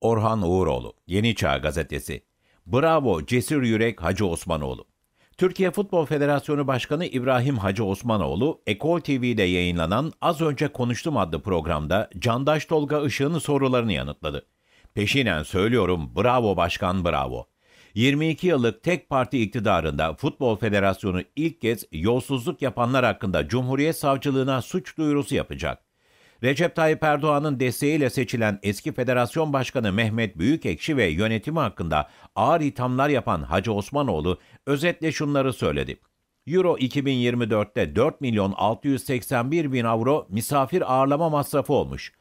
Orhan Uğuroğlu, Yeni Çağ Gazetesi. Bravo Cesur Yürek Hacı Osmanoğlu. Türkiye Futbol Federasyonu Başkanı İbrahim Hacı Osmanoğlu, Ekol TV'de yayınlanan Az Önce Konuştum adlı programda Candaş Tolga Işık'ın sorularını yanıtladı. Peşinen söylüyorum bravo başkan bravo. 22 yıllık tek parti iktidarında Futbol Federasyonu ilk kez yolsuzluk yapanlar hakkında Cumhuriyet Savcılığına suç duyurusu yapacak. Recep Tayyip Erdoğan'ın desteğiyle seçilen eski federasyon başkanı Mehmet Büyükekşi ve yönetimi hakkında ağır ithamlar yapan Hacı Osmanoğlu özetle şunları söyledi. Euro 2024'te 4 milyon 681 bin avro misafir ağırlama masrafı olmuş.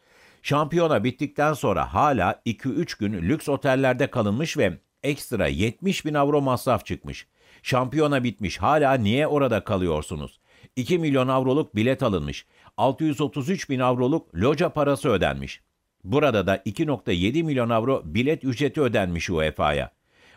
Şampiyona bittikten sonra hala 2-3 gün lüks otellerde kalınmış ve ekstra 70 bin avro masraf çıkmış. Şampiyona bitmiş hala niye orada kalıyorsunuz? 2 milyon avroluk bilet alınmış. 633 bin avroluk loja parası ödenmiş. Burada da 2.7 milyon avro bilet ücreti ödenmiş UEFA'ya.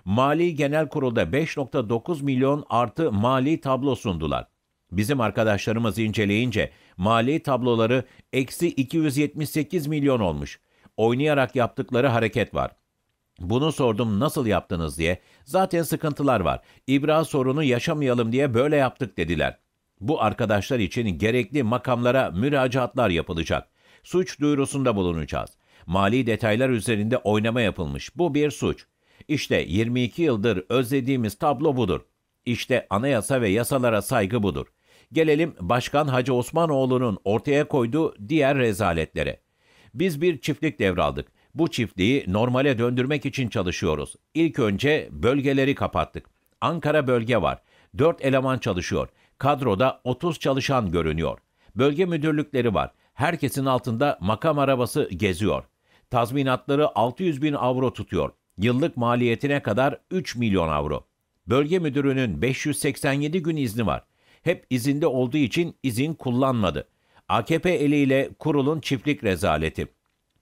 Mali Genel Kurul'da 5.9 milyon artı mali tablo sundular. Bizim arkadaşlarımız inceleyince mali tabloları eksi 278 milyon olmuş. Oynayarak yaptıkları hareket var. Bunu sordum nasıl yaptınız diye. Zaten sıkıntılar var. İbra sorunu yaşamayalım diye böyle yaptık dediler. Bu arkadaşlar için gerekli makamlara müracaatlar yapılacak. Suç duyurusunda bulunacağız. Mali detaylar üzerinde oynama yapılmış. Bu bir suç. İşte 22 yıldır özlediğimiz tablo budur. İşte anayasa ve yasalara saygı budur. Gelelim Başkan Hacı Osmanoğlu'nun ortaya koyduğu diğer rezaletlere. Biz bir çiftlik devraldık. Bu çiftliği normale döndürmek için çalışıyoruz. İlk önce bölgeleri kapattık. Ankara bölge var. Dört eleman çalışıyor. Kadroda 30 çalışan görünüyor. Bölge müdürlükleri var. Herkesin altında makam arabası geziyor. Tazminatları 600 bin avro tutuyor. Yıllık maliyetine kadar 3 milyon avro. Bölge müdürünün 587 gün izni var. Hep izinde olduğu için izin kullanmadı. AKP eliyle kurulun çiftlik rezaleti.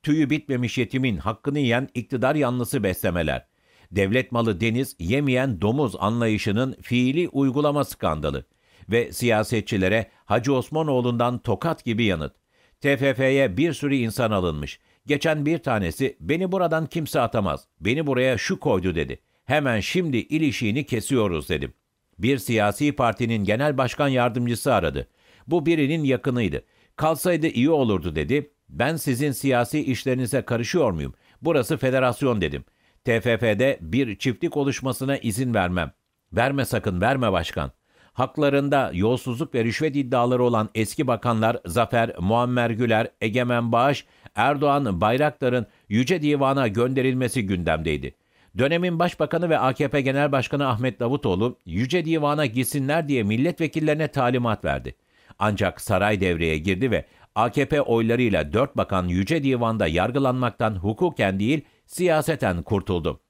Tüyü bitmemiş yetimin hakkını yiyen iktidar yanlısı beslemeler. Devlet malı deniz yemeyen domuz anlayışının fiili uygulama skandalı ve siyasetçilere Hacı Osmanoğlu'ndan tokat gibi yanıt. TFF'ye bir sürü insan alınmış. Geçen bir tanesi beni buradan kimse atamaz. Beni buraya şu koydu dedi. Hemen şimdi ilişiğini kesiyoruz dedim. Bir siyasi partinin genel başkan yardımcısı aradı. Bu birinin yakınıydı. Kalsaydı iyi olurdu dedi. Ben sizin siyasi işlerinize karışıyor muyum? Burası federasyon dedim. TFF'de bir çiftlik oluşmasına izin vermem. Verme sakın verme başkan. Haklarında yolsuzluk ve rüşvet iddiaları olan eski bakanlar Zafer, Muammer Güler, Egemen Bağış, Erdoğan Bayraktar'ın Yüce Divan'a gönderilmesi gündemdeydi. Dönemin Başbakanı ve AKP Genel Başkanı Ahmet Davutoğlu, Yüce Divan'a gitsinler diye milletvekillerine talimat verdi. Ancak saray devreye girdi ve AKP oylarıyla dört bakan Yüce Divan'da yargılanmaktan hukuken değil, siyaseten kurtuldu.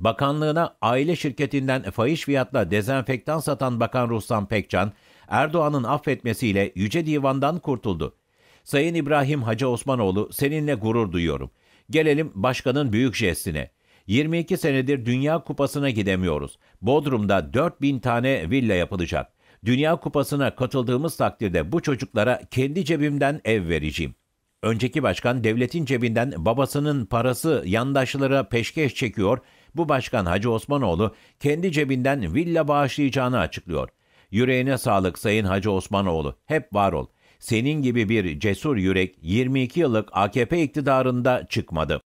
Bakanlığına aile şirketinden fahiş fiyatla dezenfektan satan Bakan Ruslan Pekcan, Erdoğan'ın affetmesiyle Yüce Divan'dan kurtuldu. Sayın İbrahim Hacı Osmanoğlu seninle gurur duyuyorum. Gelelim başkanın büyük jestine. 22 senedir Dünya Kupası'na gidemiyoruz. Bodrum'da 4000 tane villa yapılacak. Dünya Kupası'na katıldığımız takdirde bu çocuklara kendi cebimden ev vereceğim. Önceki başkan devletin cebinden babasının parası yandaşlara peşkeş çekiyor, bu başkan Hacı Osmanoğlu kendi cebinden villa bağışlayacağını açıklıyor. Yüreğine sağlık Sayın Hacı Osmanoğlu. Hep var ol. Senin gibi bir cesur yürek 22 yıllık AKP iktidarında çıkmadı.